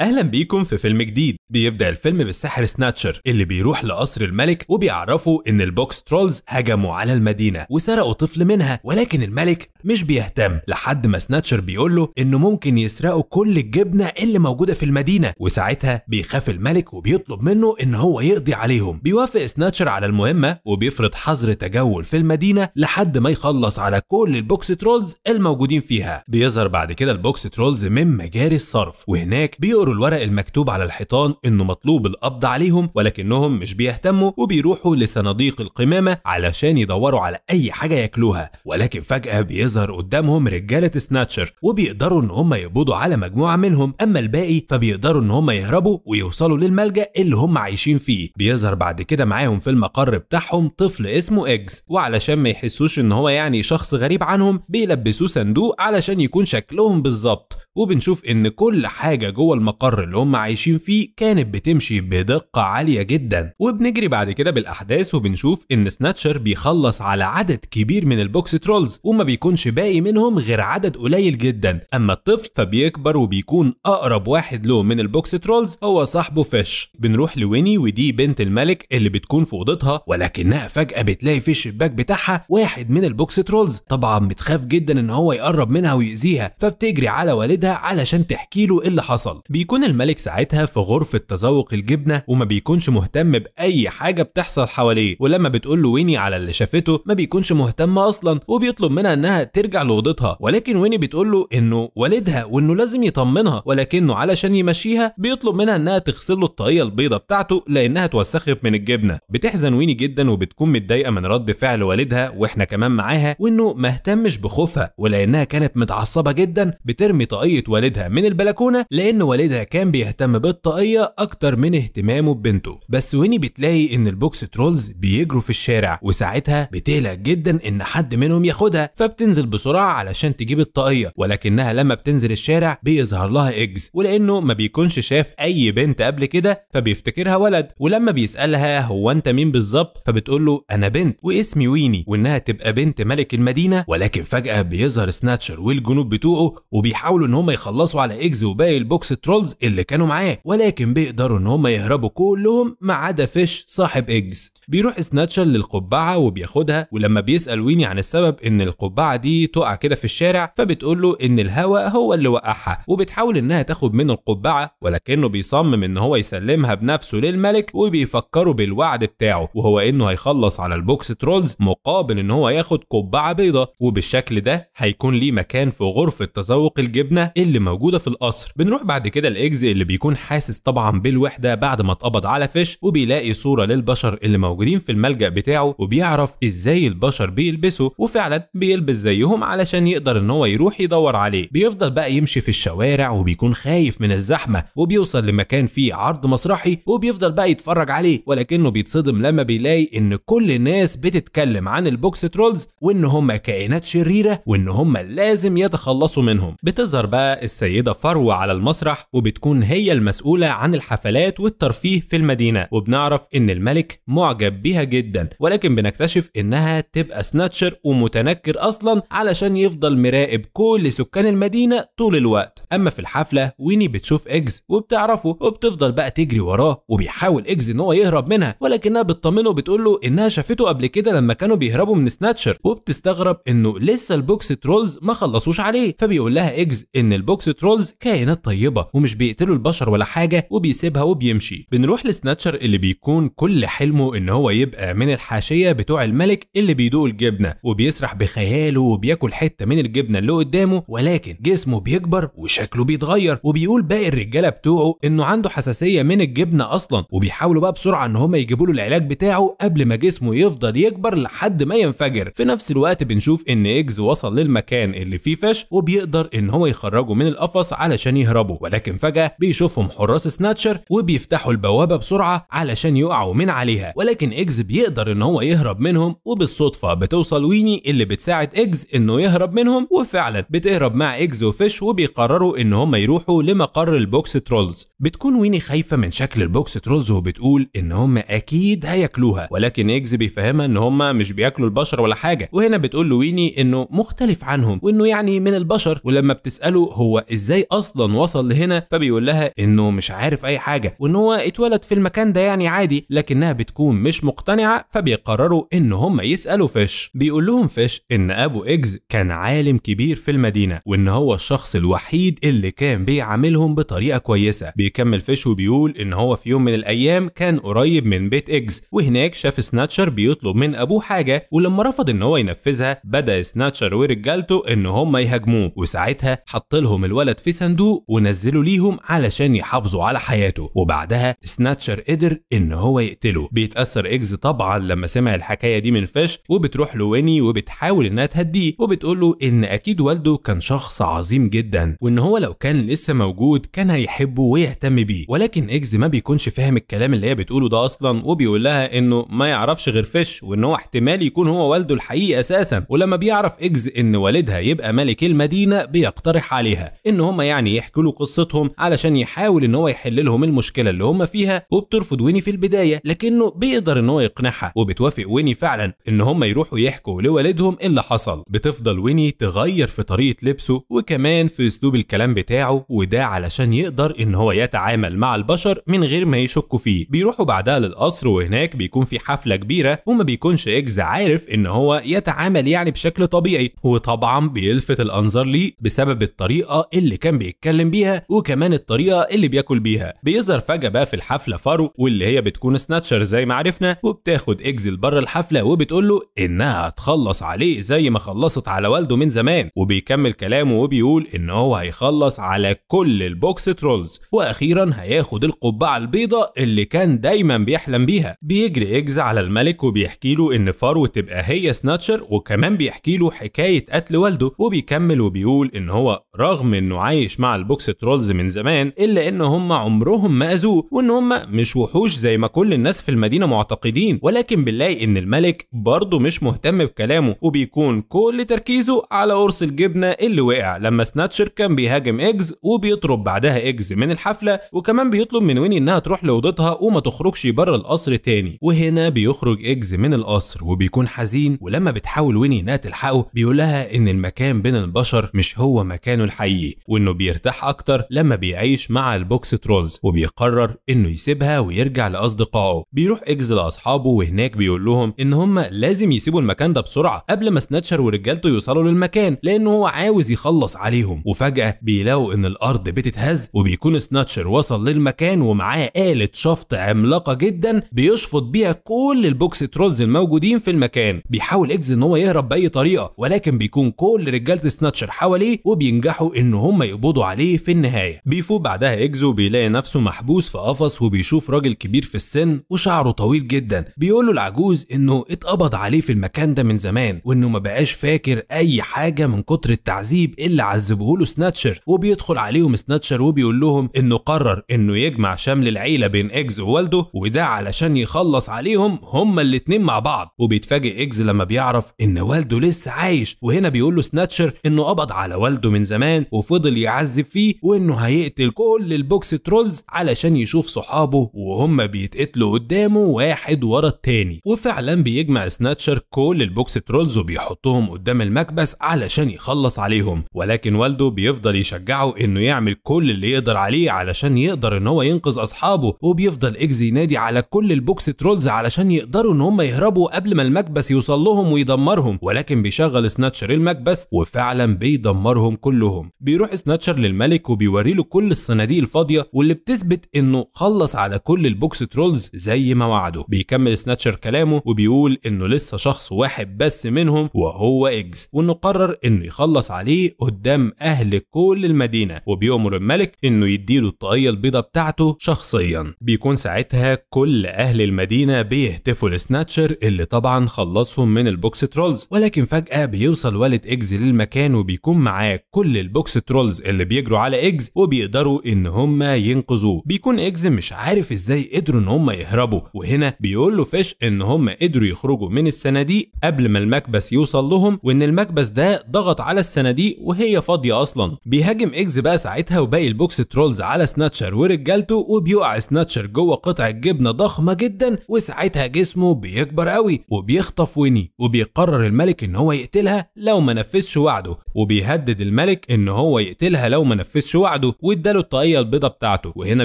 اهلا بيكم في فيلم جديد بيبدا الفيلم بالساحر سناتشر اللي بيروح لقصر الملك وبيعرفه ان البوكس ترولز هجموا على المدينه وسرقوا طفل منها ولكن الملك مش بيهتم لحد ما سناتشر بيقول له انه ممكن يسرقوا كل الجبنه اللي موجوده في المدينه وساعتها بيخاف الملك وبيطلب منه ان هو يقضي عليهم بيوافق سناتشر على المهمه وبيفرض حظر تجول في المدينه لحد ما يخلص على كل البوكس ترولز الموجودين فيها بيظهر بعد كده البوكس ترولز من مجاري الصرف وهناك بيقول بيقروا الورق المكتوب على الحيطان انه مطلوب القبض عليهم ولكنهم مش بيهتموا وبيروحوا لصناديق القمامه علشان يدوروا على اي حاجه ياكلوها ولكن فجاه بيظهر قدامهم رجاله سناتشر وبيقدروا ان هم يقبضوا على مجموعه منهم اما الباقي فبيقدروا ان هم يهربوا ويوصلوا للملجا اللي هم عايشين فيه بيظهر بعد كده معاهم في المقر بتاعهم طفل اسمه اكس وعلشان ما يحسوش ان هو يعني شخص غريب عنهم بيلبسوه صندوق علشان يكون شكلهم بالظبط وبنشوف ان كل حاجه جوه المقر المقر اللي هم عايشين فيه كانت بتمشي بدقة عالية جدا وبنجري بعد كده بالأحداث وبنشوف إن سناتشر بيخلص على عدد كبير من البوكس ترولز وما بيكونش باقي منهم غير عدد قليل جدا أما الطفل فبيكبر وبيكون أقرب واحد له من البوكس ترولز هو صاحبه فيش بنروح لويني ودي بنت الملك اللي بتكون في أوضتها ولكنها فجأة بتلاقي في الشباك بتاعها واحد من البوكس ترولز طبعا بتخاف جدا إن هو يقرب منها ويأذيها فبتجري على والدها علشان تحكي له اللي حصل بيكون الملك ساعتها في غرفة تذوق الجبنة وما بيكونش مهتم بأي حاجة بتحصل حواليه ولما بتقول له ويني على اللي شافته ما بيكونش مهتم أصلا وبيطلب منها إنها ترجع لأوضتها ولكن ويني بتقول له إنه والدها وإنه لازم يطمنها ولكنه علشان يمشيها بيطلب منها إنها تغسل له الطاقية البيضة بتاعته لأنها اتوسخت من الجبنة بتحزن ويني جدا وبتكون متضايقة من رد فعل والدها وإحنا كمان معاها وإنه ما اهتمش بخوفها ولأنها كانت متعصبة جدا بترمي طاقية والدها من البلكونة لأن والدها ده كان بيهتم بالطاقية أكتر من اهتمامه ببنته بس ويني بتلاقي إن البوكس ترولز بيجروا في الشارع وساعتها بتقلق جدا إن حد منهم ياخدها فبتنزل بسرعة علشان تجيب الطاقية ولكنها لما بتنزل الشارع بيظهر لها إجز ولأنه ما بيكونش شاف أي بنت قبل كده فبيفتكرها ولد ولما بيسألها هو أنت مين بالظبط فبتقول له أنا بنت واسمي ويني وإنها تبقى بنت ملك المدينة ولكن فجأة بيظهر سناتشر والجنود بتوعه وبيحاولوا إن هم يخلصوا على إجز وباقي البوكس ترولز السولز اللي كانوا معاه ولكن بيقدروا ان هم يهربوا كلهم ما عدا فيش صاحب ايجز بيروح سناتشر للقبعه وبياخدها ولما بيسال ويني عن السبب ان القبعه دي تقع كده في الشارع فبتقول له ان الهواء هو اللي وقعها وبتحاول انها تاخد منه القبعه ولكنه بيصمم ان هو يسلمها بنفسه للملك وبيفكره بالوعد بتاعه وهو انه هيخلص على البوكس ترولز مقابل ان هو ياخد قبعه بيضه وبالشكل ده هيكون ليه مكان في غرفه تذوق الجبنه اللي موجوده في القصر بنروح بعد كده الاجز اللي بيكون حاسس طبعا بالوحده بعد ما اتقبض على فيش وبيلاقي صوره للبشر اللي موجودين في الملجا بتاعه وبيعرف ازاي البشر بيلبسوا وفعلا بيلبس زيهم علشان يقدر ان هو يروح يدور عليه بيفضل بقى يمشي في الشوارع وبيكون خايف من الزحمه وبيوصل لمكان فيه عرض مسرحي وبيفضل بقى يتفرج عليه ولكنه بيتصدم لما بيلاقي ان كل الناس بتتكلم عن البوكس ترولز وان هم كائنات شريره وان هم لازم يتخلصوا منهم بتظهر بقى السيده فروه على المسرح بتكون هي المسؤولة عن الحفلات والترفيه في المدينة وبنعرف إن الملك معجب بيها جدا ولكن بنكتشف إنها تبقى سناتشر ومتنكر أصلا علشان يفضل مراقب كل سكان المدينة طول الوقت أما في الحفلة ويني بتشوف إجز وبتعرفه وبتفضل بقى تجري وراه وبيحاول إجز إن هو يهرب منها ولكنها بتطمنه بتقول له إنها شافته قبل كده لما كانوا بيهربوا من سناتشر وبتستغرب إنه لسه البوكس ترولز ما خلصوش عليه فبيقول لها إجز إن البوكس ترولز كائنات طيبة ومش مش بيقتلوا البشر ولا حاجه وبيسيبها وبيمشي بنروح لسناتشر اللي بيكون كل حلمه ان هو يبقى من الحاشيه بتوع الملك اللي بيدوق الجبنه وبيسرح بخياله وبياكل حته من الجبنه اللي قدامه ولكن جسمه بيكبر وشكله بيتغير وبيقول باقي الرجاله بتوعه انه عنده حساسيه من الجبنه اصلا وبيحاولوا بقى بسرعه ان هم يجيبوا له العلاج بتاعه قبل ما جسمه يفضل يكبر لحد ما ينفجر في نفس الوقت بنشوف ان ايجز وصل للمكان اللي فيه فش وبيقدر ان هو يخرجه من القفص علشان يهربوا ولكن لكن فجأة بيشوفهم حراس سناتشر وبيفتحوا البوابة بسرعة علشان يقعوا من عليها ولكن اكس بيقدر إن هو يهرب منهم وبالصدفة بتوصل ويني اللي بتساعد اكس إنه يهرب منهم وفعلا بتهرب مع اكس وفيش وبيقرروا إن هم يروحوا لمقر البوكس ترولز بتكون ويني خايفة من شكل البوكس ترولز وبتقول إن هم أكيد هياكلوها ولكن اكس بيفهمها إن هم مش بياكلوا البشر ولا حاجة وهنا بتقول له ويني إنه مختلف عنهم وإنه يعني من البشر ولما بتسأله هو إزاي أصلا وصل لهنا فبيقول لها انه مش عارف اي حاجه وان هو اتولد في المكان ده يعني عادي لكنها بتكون مش مقتنعه فبيقرروا ان هم يسالوا فيش بيقول لهم فيش ان ابو اجز كان عالم كبير في المدينه وان هو الشخص الوحيد اللي كان بيعاملهم بطريقه كويسه بيكمل فيش وبيقول ان هو في يوم من الايام كان قريب من بيت اجز وهناك شاف سناتشر بيطلب من ابوه حاجه ولما رفض ان هو ينفذها بدا سناتشر ورجالته ان هم يهاجموه وساعتها حط لهم الولد في صندوق ونزلوا ليه بيهم علشان يحافظوا على حياته وبعدها سناتشر قدر ان هو يقتله بيتاثر ايجز طبعا لما سمع الحكايه دي من فش وبتروح لويني وبتحاول انها تهديه وبتقول له ان اكيد والده كان شخص عظيم جدا وان هو لو كان لسه موجود كان هيحبه ويهتم بيه ولكن ايجز ما بيكونش فاهم الكلام اللي هي بتقوله ده اصلا وبيقول لها انه ما يعرفش غير فيش وان هو احتمال يكون هو والده الحقيقي اساسا ولما بيعرف ايجز ان والدها يبقى ملك المدينه بيقترح عليها ان هم يعني يحكوا له قصتهم لهم علشان يحاول ان هو يحل لهم المشكله اللي هم فيها وبترفض ويني في البدايه لكنه بيقدر ان هو يقنعها وبتوافق ويني فعلا ان هم يروحوا يحكوا لوالدهم إيه اللي حصل بتفضل ويني تغير في طريقه لبسه وكمان في اسلوب الكلام بتاعه وده علشان يقدر ان هو يتعامل مع البشر من غير ما يشكوا فيه بيروحوا بعدها للقصر وهناك بيكون في حفله كبيره وما بيكونش اكز عارف ان هو يتعامل يعني بشكل طبيعي وطبعا بيلفت الانظار ليه بسبب الطريقه اللي كان بيتكلم بيها وكمان كمان الطريقه اللي بياكل بيها بيظهر فجاه بقى في الحفله فارو واللي هي بتكون سناتشر زي ما عرفنا وبتاخد اكزل بره الحفله وبتقول له انها هتخلص عليه زي ما خلصت على والده من زمان وبيكمل كلامه وبيقول ان هو هيخلص على كل البوكس ترولز واخيرا هياخد القبعه البيضاء اللي كان دايما بيحلم بيها بيجري اكز على الملك وبيحكي له ان فارو تبقى هي سناتشر وكمان بيحكي له حكايه قتل والده وبيكمل وبيقول ان هو رغم انه عايش مع البوكس ترولز من من زمان الا ان هم عمرهم ما اذوه وان هم مش وحوش زي ما كل الناس في المدينه معتقدين ولكن بنلاقي ان الملك برضه مش مهتم بكلامه وبيكون كل تركيزه على قرص الجبنه اللي وقع لما سناتشر كان بيهاجم ايجز وبيطرب بعدها ايجز من الحفله وكمان بيطلب من ويني انها تروح لاوضتها وما تخرجش بره القصر تاني وهنا بيخرج ايجز من القصر وبيكون حزين ولما بتحاول ويني انها تلحقه بيقولها ان المكان بين البشر مش هو مكانه الحقيقي وانه بيرتاح اكتر لما بيعيش مع البوكس ترولز وبيقرر انه يسيبها ويرجع لاصدقائه بيروح اكز لاصحابه وهناك بيقول لهم ان هم لازم يسيبوا المكان ده بسرعه قبل ما سناتشر ورجالته يوصلوا للمكان لان هو عاوز يخلص عليهم وفجاه بيلاقوا ان الارض بتتهز وبيكون سناتشر وصل للمكان ومعاه آلة شفط عملاقه جدا بيشفط بيها كل البوكس ترولز الموجودين في المكان بيحاول اكز ان هو يهرب باي طريقه ولكن بيكون كل رجاله سناتشر حواليه وبينجحوا ان هم يقبضوا عليه في النهايه بيفوق بعدها اكزو بيلاقي نفسه محبوس في قفص وبيشوف راجل كبير في السن وشعره طويل جدا بيقول له العجوز انه اتقبض عليه في المكان ده من زمان وانه ما بقاش فاكر اي حاجه من كتر التعذيب اللي عذبه له سناتشر وبيدخل عليهم سناتشر وبيقول لهم انه قرر انه يجمع شمل العيله بين اكز ووالده وده علشان يخلص عليهم هما الاتنين مع بعض وبيتفاجئ اكز لما بيعرف ان والده لسه عايش وهنا بيقول له سناتشر انه قبض على والده من زمان وفضل يعذب فيه وانه هيقتل كل البوكس ترولز علشان يشوف صحابه وهم بيتقتلوا قدامه واحد ورا التاني وفعلا بيجمع سناتشر كل البوكس ترولز وبيحطهم قدام المكبس علشان يخلص عليهم ولكن والده بيفضل يشجعه انه يعمل كل اللي يقدر عليه علشان يقدر ان هو ينقذ اصحابه وبيفضل اكز ينادي على كل البوكس ترولز علشان يقدروا ان هم يهربوا قبل ما المكبس يوصل لهم ويدمرهم ولكن بيشغل سناتشر المكبس وفعلا بيدمرهم كلهم بيروح سناتشر للملك وبيوري له كل الصناديق الفاضيه واللي بتثبت انه خلص على كل البوكس ترولز زي ما وعده بيكمل سناتشر كلامه وبيقول انه لسه شخص واحد بس منهم وهو ايجز وانه قرر انه يخلص عليه قدام اهل كل المدينه وبيأمر الملك انه يديله الطاقيه البيضاء بتاعته شخصيا بيكون ساعتها كل اهل المدينه بيهتفوا لسناتشر اللي طبعا خلصهم من البوكس ترولز ولكن فجاه بيوصل والد ايجز للمكان وبيكون معاه كل البوكس ترولز اللي بيجروا على ايجز وبيقدروا ان هم ينقذوه بيكون اكس مش عارف ازاي قدروا ان هم يهربوا وهنا بيقول له فيش ان هم قدروا يخرجوا من الصناديق قبل ما المكبس يوصل لهم وان المكبس ده ضغط على الصناديق وهي فاضيه اصلا بيهاجم اكز بقى ساعتها وباقي البوكس ترولز على سناتشر ورجالته وبيقع سناتشر جوه قطعه جبنه ضخمه جدا وساعتها جسمه بيكبر قوي وبيخطف ويني وبيقرر الملك ان هو يقتلها لو ما نفذش وعده وبيهدد الملك ان هو يقتلها لو ما نفذش وعده واداله الطاقية البيضة بتاعته وهنا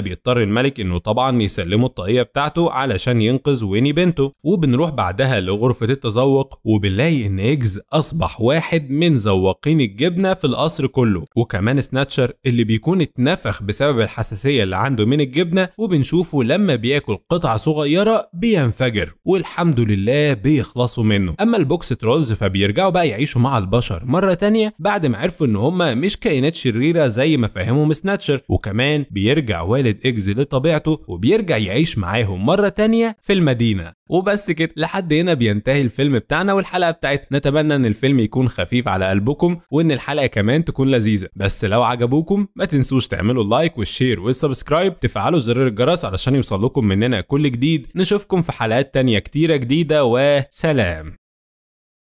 بيضطر الملك انه طبعا يسلمه الطاقية بتاعته علشان ينقذ ويني بنته وبنروح بعدها لغرفة التذوق وبنلاقي ان ايجز اصبح واحد من ذواقين الجبنة في القصر كله وكمان سناتشر اللي بيكون اتنفخ بسبب الحساسية اللي عنده من الجبنة وبنشوفه لما بياكل قطعة صغيرة بينفجر والحمد لله بيخلصوا منه اما البوكس ترولز فبيرجعوا بقى يعيشوا مع البشر مرة تانية بعد ما عرفوا ان هما مش كائنات شريرة زي ما فهمهم سناتشر وكمان بيرجع والد اكز لطبيعته وبيرجع يعيش معاهم مرة تانية في المدينة وبس كده لحد هنا بينتهي الفيلم بتاعنا والحلقه بتاعتنا نتمنى ان الفيلم يكون خفيف على قلبكم وان الحلقه كمان تكون لذيذه بس لو عجبوكم ما تنسوش تعملوا اللايك والشير والسبسكرايب تفعلوا زر الجرس علشان يوصل لكم مننا كل جديد نشوفكم في حلقات تانية كتيره جديده وسلام